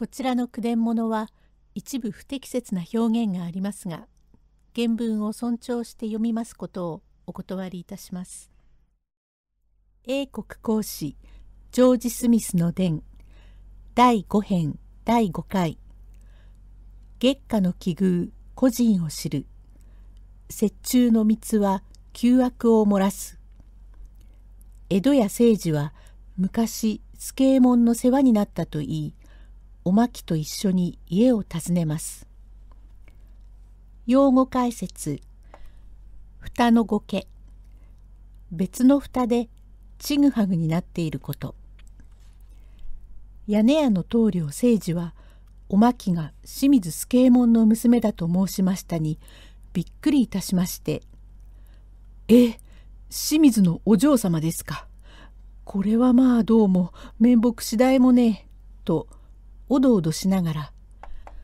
こちらの句伝物は一部不適切な表現がありますが原文を尊重して読みますことをお断りいたします。英国公使ジョージ・スミスの伝第5編第5回月下の奇遇個人を知る折衷の密は旧悪を漏らす江戸や政治は昔助右衛門の世話になったといいおまきと一緒に家を訪ねます。用語解説蓋のゴケ別の蓋でちぐはぐになっていること屋根屋の棟梁誠治はおまきが清水助右衛門の娘だと申しましたにびっくりいたしまして「え清水のお嬢様ですかこれはまあどうも面目次第もねえ」とおどおどしながら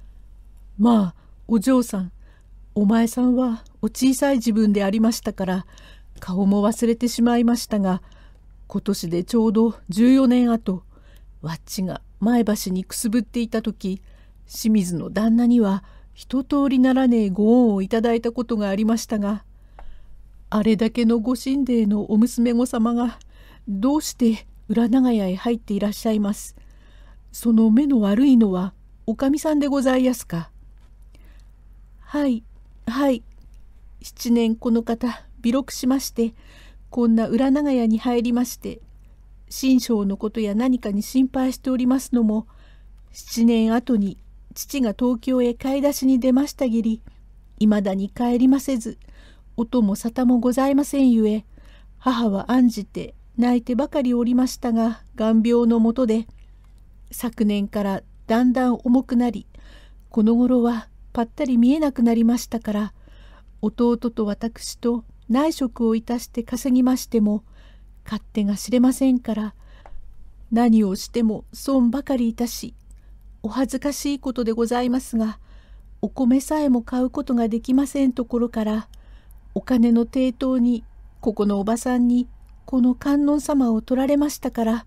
「まあお嬢さんお前さんはお小さい自分でありましたから顔も忘れてしまいましたが今年でちょうど14年後わっちが前橋にくすぶっていた時清水の旦那には一通りならねえご恩をいただいたことがありましたがあれだけのご神殿のお娘御様がどうして裏長屋へ入っていらっしゃいます。その目の悪いのはおかみさんでございやすか。はいはい7年この方微録しましてこんな裏長屋に入りまして新章のことや何かに心配しておりますのも7年後に父が東京へ買い出しに出ましたぎりいまだに帰りませず音も沙汰もございませんゆえ母は案じて泣いてばかりおりましたが眼病のもとで昨年からだんだん重くなりこの頃はぱったり見えなくなりましたから弟と私と内職をいたして稼ぎましても勝手が知れませんから何をしても損ばかりいたしお恥ずかしいことでございますがお米さえも買うことができませんところからお金の抵当にここのおばさんにこの観音様を取られましたから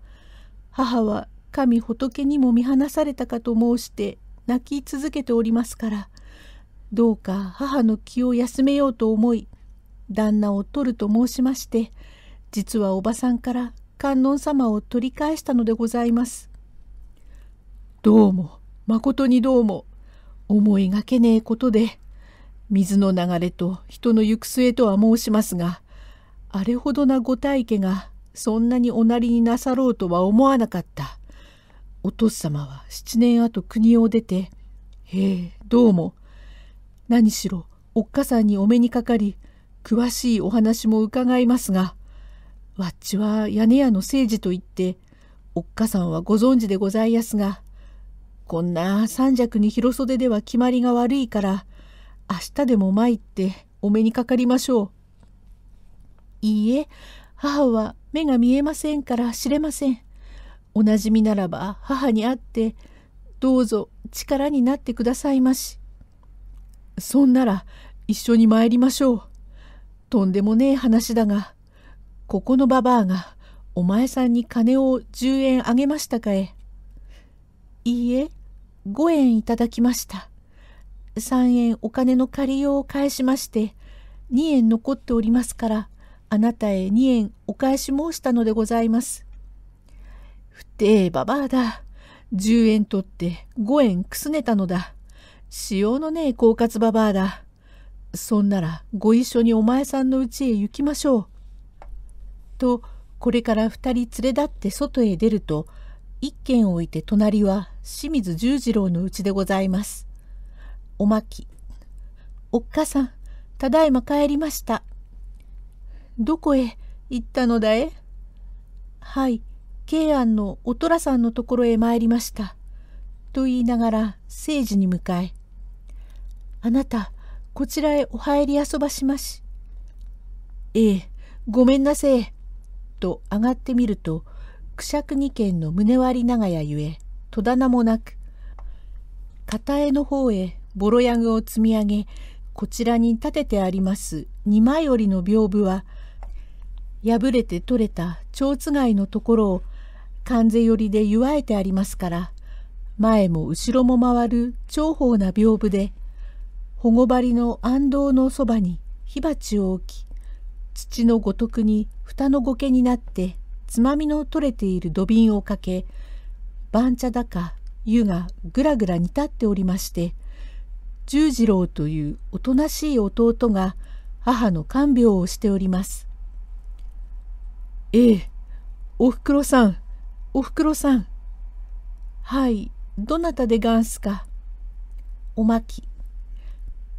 母は神仏にも見放されたかと申して泣き続けておりますからどうか母の気を休めようと思い旦那を取ると申しまして実はおばさんから観音様を取り返したのでございます。どうもまことにどうも思いがけねえことで水の流れと人の行く末とは申しますがあれほどなご大家がそんなにおなりになさろうとは思わなかった。お父様は7年後国を出てへえどうも何しろおっかさんにお目にかかり詳しいお話も伺いますがわっちは屋根屋の聖治といっておっかさんはご存知でございやすがこんな三尺に広袖では決まりが悪いから明日でも参ってお目にかかりましょう。いいえ母は目が見えませんから知れません。おなじみならば母に会ってどうぞ力になってくださいまし。そんなら一緒に参りましょう。とんでもねえ話だが、ここのババアがお前さんに金を10円あげましたかえ。いいえ、5円いただきました。3円お金の借りようを返しまして、2円残っておりますから、あなたへ2円お返し申したのでございます。てえばばあだ。10円取って5円くすねたのだ。しようのねえ狡猾ばばあだ。そんならご一緒にお前さんのうちへ行きましょう。とこれから2人連れ立って外へ出ると1軒置いて隣は清水十次郎のうちでございます。おまき。おっかさん、ただいま帰りました。どこへ行ったのだえはい、慶安のお寅さんのところへ参りました。と言いながら誠司に向かい、あなた、こちらへお入り遊ばしまし。ええ、ごめんなせえ。と上がってみると、くし二軒の胸割り長屋ゆえ、戸棚もなく、片絵の方へボロヤグを積み上げ、こちらに立ててあります二枚折りの屏風は、破れて取れた蝶つがいのところを関税寄りで祝えてありますから前も後ろも回る重宝な屏風で保護張りの安藤のそばに火鉢を置き土のごとくに蓋のごけになってつまみの取れている土瓶をかけ番茶だか湯がぐらぐら煮立っておりまして十次郎というおとなしい弟が母の看病をしております。ええおふくろさんおふくろさん。はい、どなたでがんすか。おまき。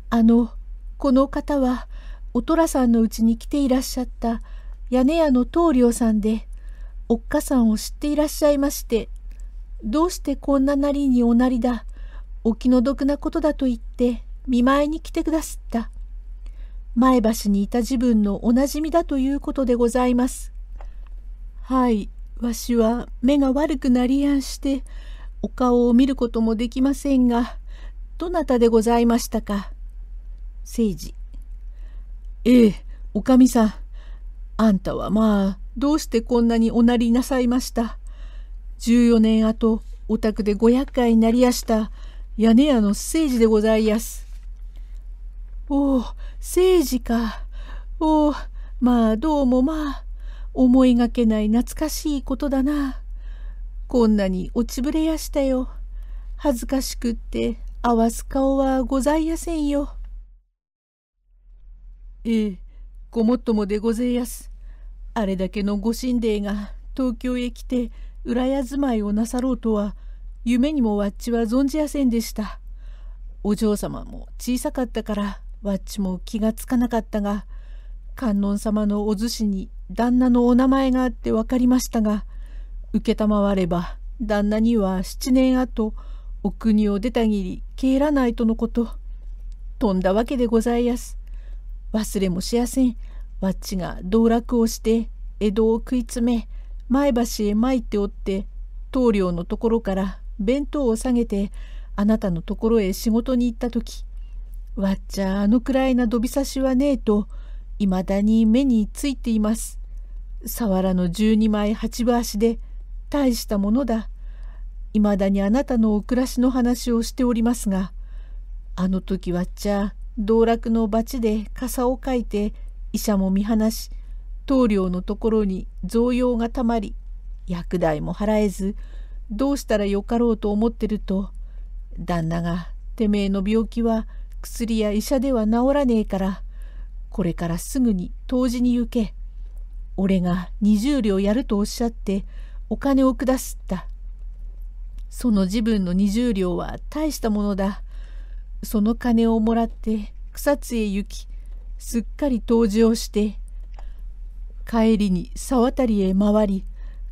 あの、この方は、おとらさんのうちに来ていらっしゃった屋根屋の棟梁さんで、おっかさんを知っていらっしゃいまして、どうしてこんななりにおなりだ、お気の毒なことだと言って、見舞いに来てくだすった。前橋にいた自分のおなじみだということでございます。はい、わしは目が悪くなりやんしてお顔を見ることもできませんがどなたでございましたか誠治ええおかみさんあんたはまあどうしてこんなにおなりなさいました14年後お宅でご厄介になりやした屋根屋の誠治でございやすおお誠治かおおまあどうもまあ思いがけない懐かしいことだな。こんなに落ちぶれやしたよ。恥ずかしくって合わす顔はございやせんよ。ええ、ごもっともでごぜやす。あれだけのご神霊が東京へ来て裏屋住まいをなさろうとは夢にもわっちは存じやせんでした。お嬢様も小さかったからわっちも気がつかなかったが観音様のお寿司に旦那のお名前があって分かりましたが、承れば、旦那には7年後、お国を出たぎり帰らないとのこと。飛んだわけでございやす。忘れもしやせん。わっちが道楽をして、江戸を食い詰め、前橋へ参っておって、棟梁のところから弁当を下げて、あなたのところへ仕事に行った時、わっちゃあのくらいなどびさしはねえと、いまだに目についています。さわらの12枚八分足で大したものだ。いまだにあなたのお暮らしの話をしておりますが、あの時はっちゃ道楽の罰で傘をかいて医者も見放し、棟梁のところに贈用がたまり、薬代も払えず、どうしたらよかろうと思ってると、旦那がてめえの病気は薬や医者では治らねえから、これからすぐに湯治に行け。俺が20両やるとおっしゃってお金を下すった。その自分の20両は大したものだ。その金をもらって草津へ行き、すっかり湯治をして、帰りに沢渡りへ回り、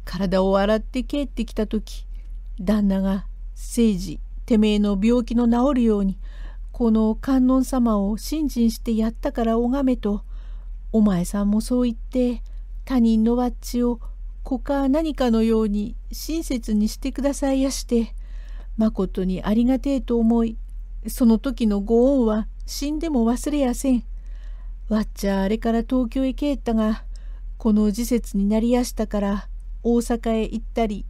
体を洗って帰ってきた時、旦那が聖治てめえの病気の治るように、この観音様を信心してやったから拝めと、お前さんもそう言って、他人のわっちをこか何かのように親切にしてくださいやしてまことにありがてえと思いその時のご恩は死んでも忘れやせん。わっちゃあれから東京へ帰ったがこの時節になりやしたから大阪へ行ったり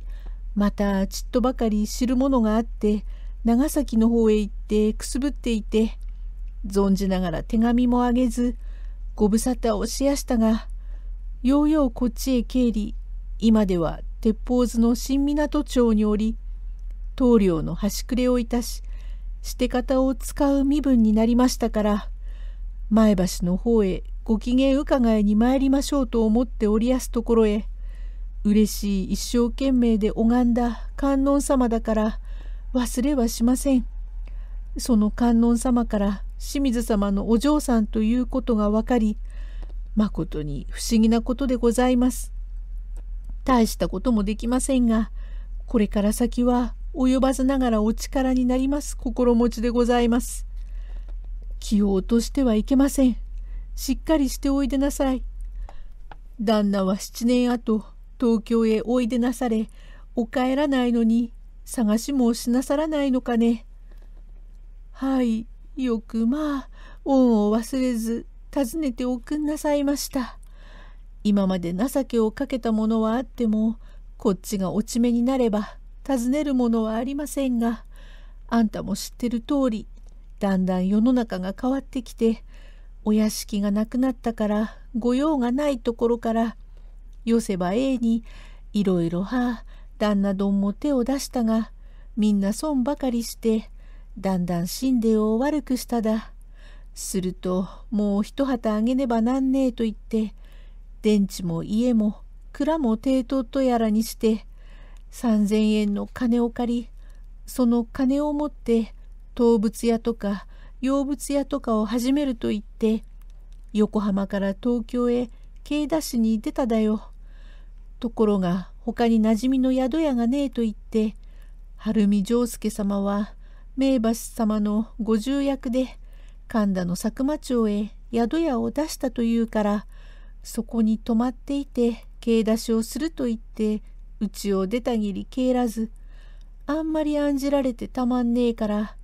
またちっとばかり知るものがあって長崎の方へ行ってくすぶっていて存じながら手紙もあげずご無沙汰をしやしたがようようこっちへ経理今では鉄砲図の新港町におり棟梁の端くれをいたしして方を使う身分になりましたから前橋の方へご機嫌伺いに参りましょうと思っておりやすところへ嬉しい一生懸命で拝んだ観音様だから忘れはしません。その観音様から清水様のお嬢さんということが分かりまことに不思議なことでございます。大したこともできませんが、これから先は及ばずながらお力になります心持ちでございます。気を落としてはいけません。しっかりしておいでなさい。旦那は七年後、東京へおいでなされ、お帰らないのに、探しもしなさらないのかね。はい、よくまあ、恩を忘れず、訪ねておくんなさいました。今まで情けをかけたものはあっても、こっちが落ち目になれば、尋ねるものはありませんが、あんたも知ってる通り、だんだん世の中が変わってきて、お屋敷がなくなったから、御用がないところから、よせばええに、いろいろはあ、旦那どんも手を出したが、みんな損ばかりして、だんだん死んでを悪くしただ。するともう一旗あげねばなんねえと言って電池も家も蔵も抵当とやらにして3,000円の金を借りその金を持って動物屋とか洋物屋とかを始めると言って横浜から東京へ慶田市に出ただよ。ところが他に馴染みの宿屋がねえと言って晴海丈介様は名橋様の五重役で神田の佐久間町へ宿屋を出したというからそこに泊まっていて毛出しをすると言ってうちを出たぎり帰らずあんまり案じられてたまんねえから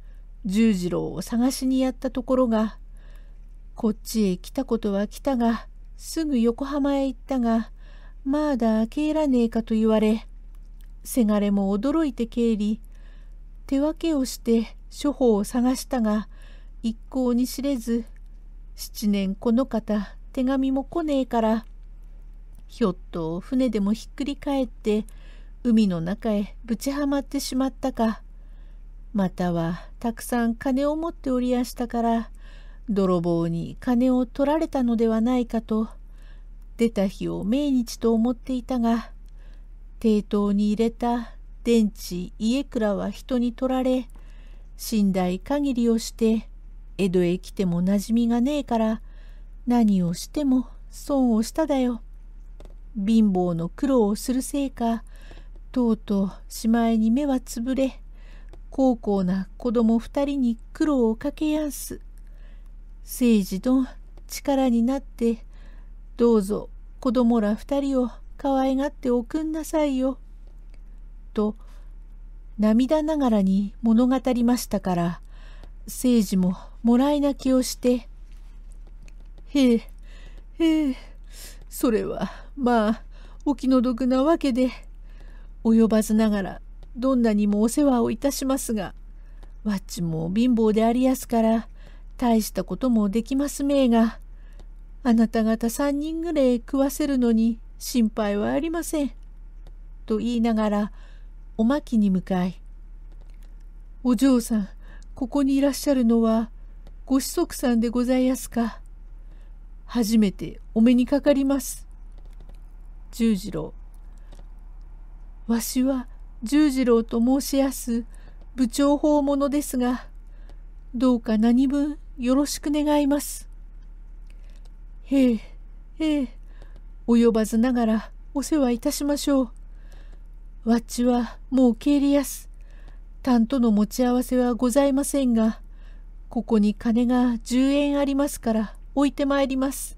十次郎を探しにやったところがこっちへ来たことは来たがすぐ横浜へ行ったがまだ帰らねえかと言われせがれも驚いて帰り手分けをして処方を探したが一向に知れず7年この方手紙も来ねえからひょっと船でもひっくり返って海の中へぶちはまってしまったかまたはたくさん金を持っておりやしたから泥棒に金を取られたのではないかと出た日を命日と思っていたが抵当に入れた電池家倉は人に取られ寝台限りをして江戸へ来ても馴染みがねえから何をしても損をしただよ。貧乏の苦労をするせいかとうとうしまいに目はつぶれ高校な子供二人に苦労をかけやんす。政治の力になってどうぞ子供ら二人を可愛がっておくんなさいよ。と涙ながらに物語りましたから、政治ももらい泣きをして、へえ、へえ、それは、まあ、お気の毒なわけで、及ばずながら、どんなにもお世話をいたしますが、わっちも貧乏でありやすから、大したこともできますめえが、あなた方三人ぐれ食わせるのに心配はありません。と言いながら、おまきに向かい、お嬢さん、ここにいらっしゃるのは、ご子息さんでございやすか。初めてお目にかかります。十次郎わしは十次郎と申しやす部長法者ですが、どうか何分よろしく願います。へえ、へえ、及ばずながらお世話いたしましょう。わっちはもう帰りやす。担当の持ち合わせはございませんが、ここに金が10円ありますから置いてまいります。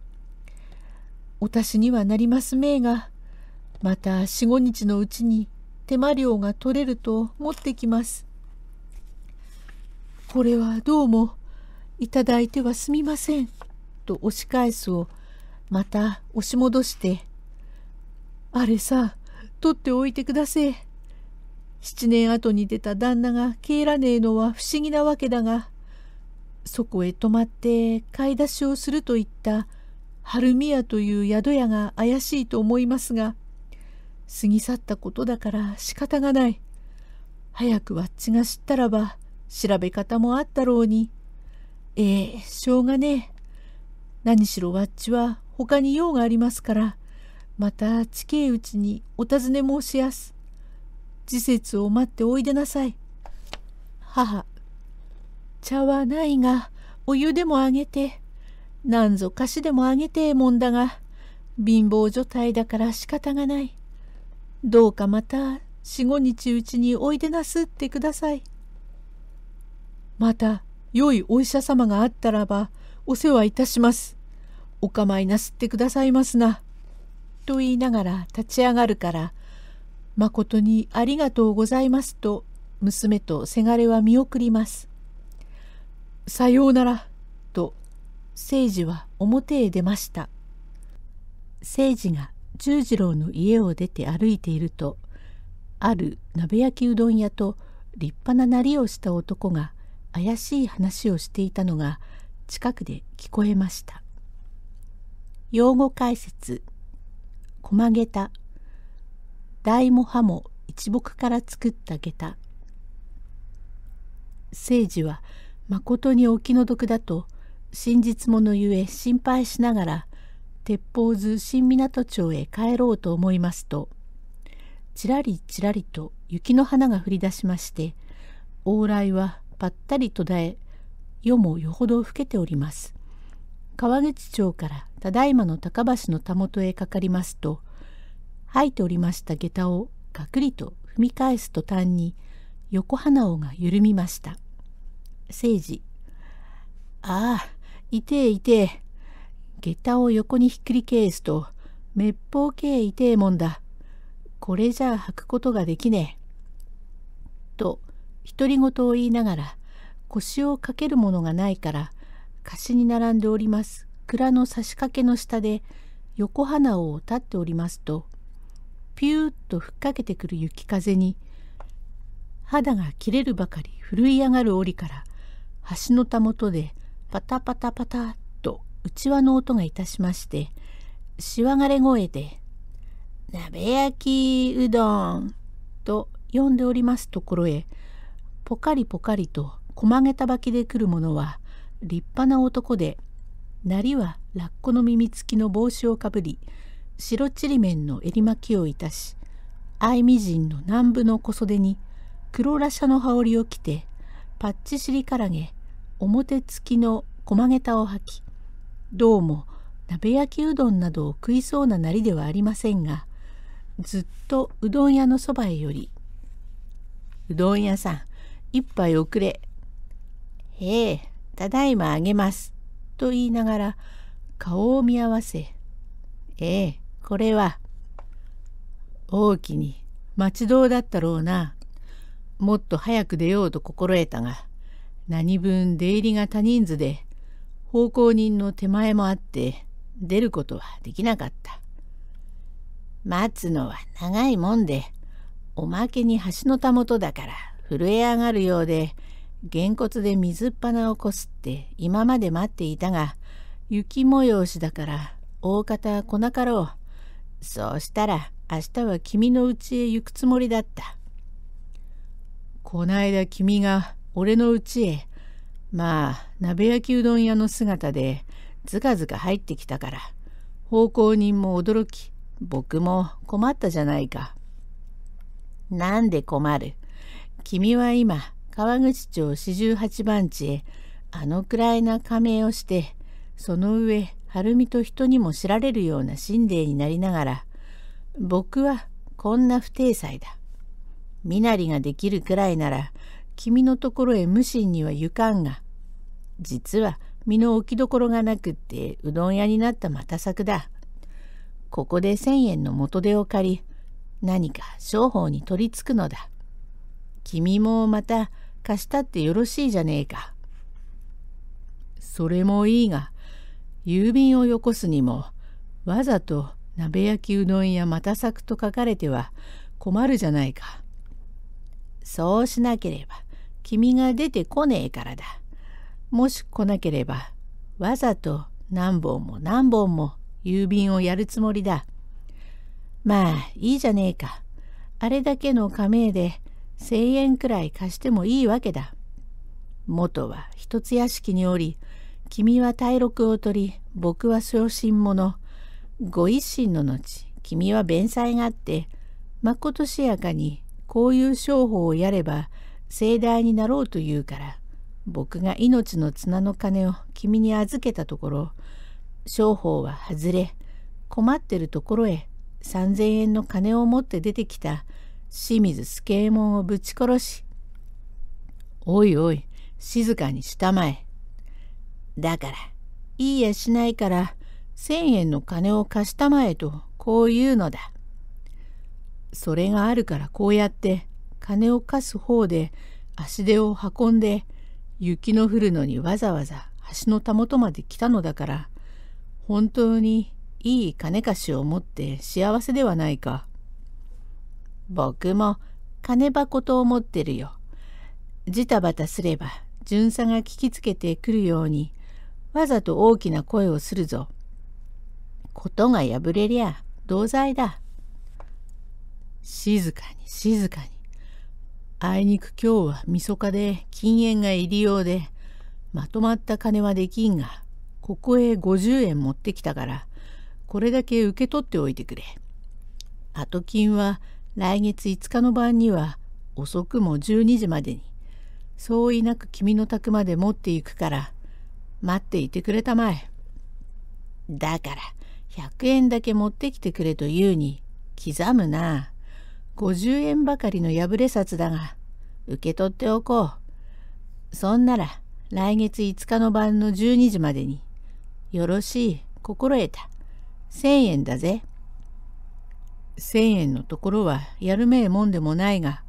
お達しにはなりますめいが、また4、5日のうちに手間料が取れると持ってきます。これはどうも、いただいてはすみません。と押し返すを、また押し戻して、あれさ、取っておいてくだせ7年後に出た旦那が帰らねえのは不思議なわけだが、そこへ泊まって買い出しをするといった春宮という宿屋が怪しいと思いますが過ぎ去ったことだから仕方がない早くわっちが知ったらば調べ方もあったろうにええしょうがねえ何しろわっちは他に用がありますからまた近いうちにお尋ね申しやす時節を待っておいでなさい母茶はないがお湯でもあげてなんぞ菓子でもあげてえもんだが貧乏所帯だから仕方がないどうかまた四五日うちにおいでなすってくださいまた良いお医者様があったらばお世話いたしますお構いなすってくださいますな」と言いながら立ち上がるから「まことにありがとうございます」と娘とせがれは見送ります。さようなら、と、聖治は表へ出ました。聖治が十次郎の家を出て歩いていると、ある鍋焼きうどん屋と立派ななりをした男が怪しい話をしていたのが近くで聞こえました。用語解説駒下駄台も葉も一木から作った下駄聖司は誠にお気の毒だと真実者ゆえ心配しながら鉄砲図新港町へ帰ろうと思いますとちらりちらりと雪の花が降り出しまして往来はぱったり途絶え夜もよほど老けております。川口町からただいまの高橋のたもとへかかりますと吐いておりました下駄をがくりと踏み返す途端に横花尾が緩みました。政治ああいえいえ下駄を横にひっくり返すと滅法系いけえもんだこれじゃ履くことができねえ」と独り言を言いながら腰をかけるものがないから貸しに並んでおります蔵の差し掛けの下で横花を立っておりますとピューッとふっかけてくる雪風に肌が切れるばかり震い上がる折から橋のたもとでパタパタパタとうちわの音がいたしましてしわがれ声で「鍋焼きうどん」と呼んでおりますところへポカリポカリとまげたばきで来る者は立派な男でなりはラッコの耳付きの帽子をかぶり白ちりめんの襟巻きをいたしいみじんの南部の小袖に黒しゃの羽織を着てパッチシリからげ表付きの駒げたを履きどうも鍋焼きうどんなどを食いそうななりではありませんがずっとうどん屋のそばへより「うどん屋さん一杯遅れ」「へえただいまあげます」と言いながら顔を見合わせ「ええこれは大きに待ち遠だったろうなもっと早く出ようと心得たが何分出入りが多人数で奉公人の手前もあって出ることはできなかった待つのは長いもんでおまけに橋のたもとだから震え上がるようでげんこつで水っ鼻をこすって今まで待っていたが雪催しだから大方来なかろうそうしたら明日は君の家へ行くつもりだったこないだ君が俺の家へまあ鍋焼きうどん屋の姿でずかずか入ってきたから奉公人も驚き僕も困ったじゃないか。なんで困る君は今川口町四十八番地へあのくらいな加盟をしてその上晴海と人にも知られるような神霊になりながら僕はこんな不定裁だ。身なりができるくらいなら君のところへ無心には行かんが実は身の置きどころがなくってうどん屋になったまた作だ。ここで千円の元手を借り何か商法に取りつくのだ。君もまた貸したってよろしいじゃねえか。それもいいが郵便をよこすにもわざと鍋焼きうどんやまた作と書かれては困るじゃないか。そうしなければ君が出てこねえからだ。もし来なければ、わざと何本も何本も郵便をやるつもりだ。まあ、いいじゃねえか。あれだけの加盟で、千円くらい貸してもいいわけだ。元は一つ屋敷におり、君は大録を取り、僕は小心者。ご一心の後、君は弁済があって、まことしやかにこういう商法をやれば、盛大になろうと言うから僕が命の綱の金を君に預けたところ商法は外れ困ってるところへ3,000円の金を持って出てきた清水助右衛門をぶち殺し「おいおい静かにしたまえ」だからいいやしないから1,000円の金を貸したまえとこう言うのだ。それがあるからこうやって金を貸す方で足手を運んで雪の降るのにわざわざ橋のたもとまで来たのだから本当にいい金貸しを持って幸せではないか。僕も金箱と思ってるよ。ジタバタすれば巡査が聞きつけてくるようにわざと大きな声をするぞ。ことが破れりゃ同罪だ。静かに静かに。あいにく今日はみそかで禁煙が入りようでまとまった金はできんがここへ50円持ってきたからこれだけ受け取っておいてくれ。後金は来月5日の晩には遅くも12時までに相違なく君の宅まで持っていくから待っていてくれたまえ。だから100円だけ持ってきてくれと言うに刻むな。50円ばかりの破れ札だが受け取っておこう。そんなら来月5日の晩の12時までによろしい心得た1,000円だぜ。1,000円のところはやるめえもんでもないが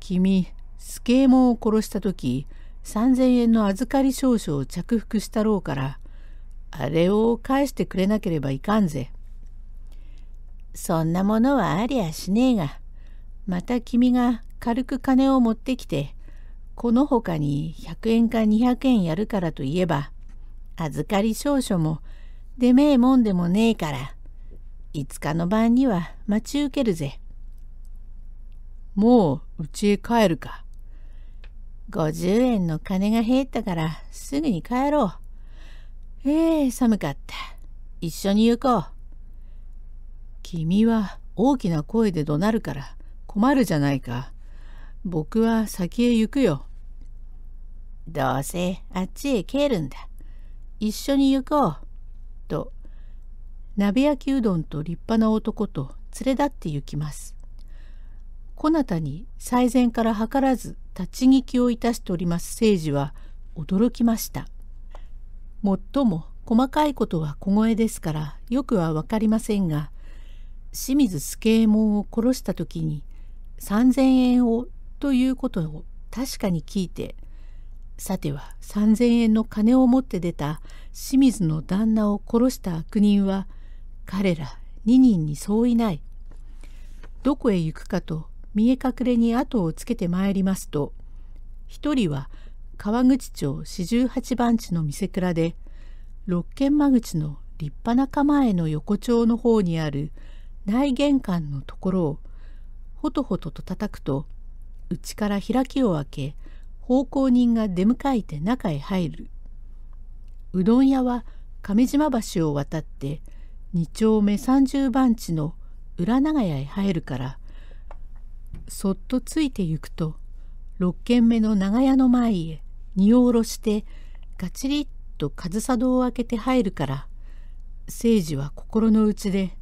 君スケーモンを殺した時3,000円の預かり証書を着服したろうからあれを返してくれなければいかんぜ。そんなものはありゃしねえが、また君が軽く金を持ってきて、この他に100円か200円やるからといえば、預かり証書も出めえもんでもねえから、5日の晩には待ち受けるぜ。もううちへ帰るか。50円の金が減ったからすぐに帰ろう。ええ、寒かった。一緒に行こう。君は大きな声で怒鳴るから困るじゃないか。僕は先へ行くよ。どうせあっちへ帰るんだ。一緒に行こう。と、鍋焼きうどんと立派な男と連れ立って行きます。こなたに最前から図らず立ち聞きをいたしております聖司は驚きました。もっとも細かいことは小声ですからよくは分かりませんが、清水助右衛門を殺した時に3,000円をということを確かに聞いてさては3,000円の金を持って出た清水の旦那を殺した悪人は彼ら2人に相違ない。どこへ行くかと見え隠れに後をつけてまいりますと1人は川口町四十八番地の店蔵で六軒間口の立派な構えの横丁の方にある大玄関のところをほとほとと叩くと内から開きを開け奉公人が出迎えて中へ入るうどん屋は亀島橋を渡って2丁目30番地の裏長屋へ入るからそっとついてゆくと6軒目の長屋の前へ荷を下ろしてガチリッと上総戸を開けて入るから誠治は心の内で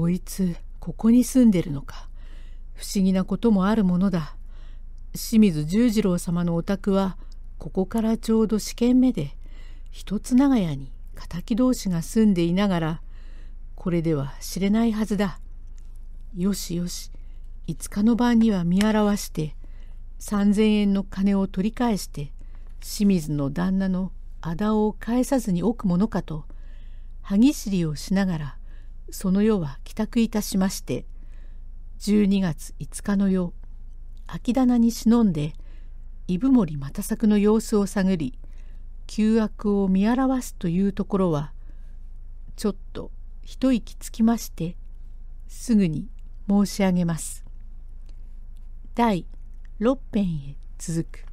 こいつここに住んでるのか不思議なこともあるものだ清水十次郎様のお宅はここからちょうど試験目で一つ長屋に敵同士が住んでいながらこれでは知れないはずだよしよし5日の晩には見表して3,000円の金を取り返して清水の旦那のあだを返さずに置くものかと歯ぎしりをしながらその夜は帰宅いたしまして12月5日の夜秋棚に忍んで伊部森又作の様子を探り旧悪を見表すというところはちょっと一息つきましてすぐに申し上げます。第6編へ続く